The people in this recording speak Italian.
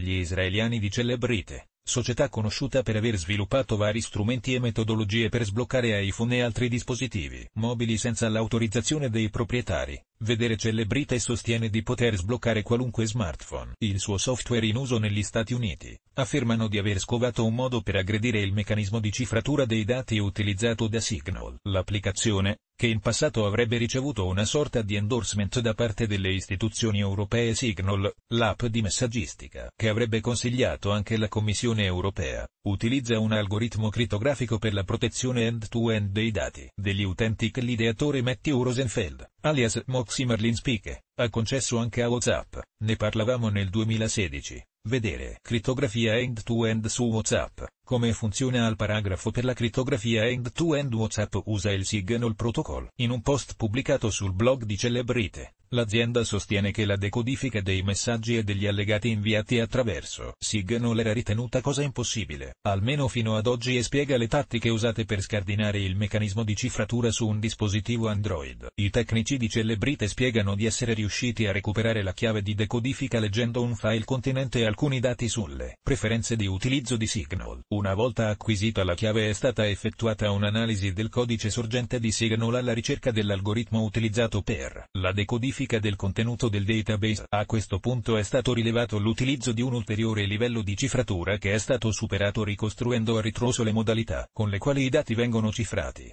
Gli israeliani di Celebrite, società conosciuta per aver sviluppato vari strumenti e metodologie per sbloccare iPhone e altri dispositivi mobili senza l'autorizzazione dei proprietari. Vedere Celebrite sostiene di poter sbloccare qualunque smartphone. Il suo software in uso negli Stati Uniti, affermano di aver scovato un modo per aggredire il meccanismo di cifratura dei dati utilizzato da Signal. L'applicazione, che in passato avrebbe ricevuto una sorta di endorsement da parte delle istituzioni europee Signal, l'app di messaggistica che avrebbe consigliato anche la Commissione europea, utilizza un algoritmo crittografico per la protezione end-to-end dei dati degli utenti che l'ideatore Matthew Rosenfeld, alias Moxie Merlin Spiche, ha concesso anche a WhatsApp, ne parlavamo nel 2016, Vedere crittografia end-to-end su WhatsApp. Come funziona al paragrafo per la crittografia end-to-end WhatsApp usa il Signal Protocol. In un post pubblicato sul blog di Celebrite, L'azienda sostiene che la decodifica dei messaggi e degli allegati inviati attraverso Signal era ritenuta cosa impossibile, almeno fino ad oggi e spiega le tattiche usate per scardinare il meccanismo di cifratura su un dispositivo Android. I tecnici di Celebrite spiegano di essere riusciti a recuperare la chiave di decodifica leggendo un file contenente alcuni dati sulle preferenze di utilizzo di Signal. Una volta acquisita la chiave è stata effettuata un'analisi del codice sorgente di Signal alla ricerca dell'algoritmo utilizzato per la decodifica verifica del contenuto del database. A questo punto è stato rilevato l'utilizzo di un ulteriore livello di cifratura che è stato superato ricostruendo a ritroso le modalità con le quali i dati vengono cifrati.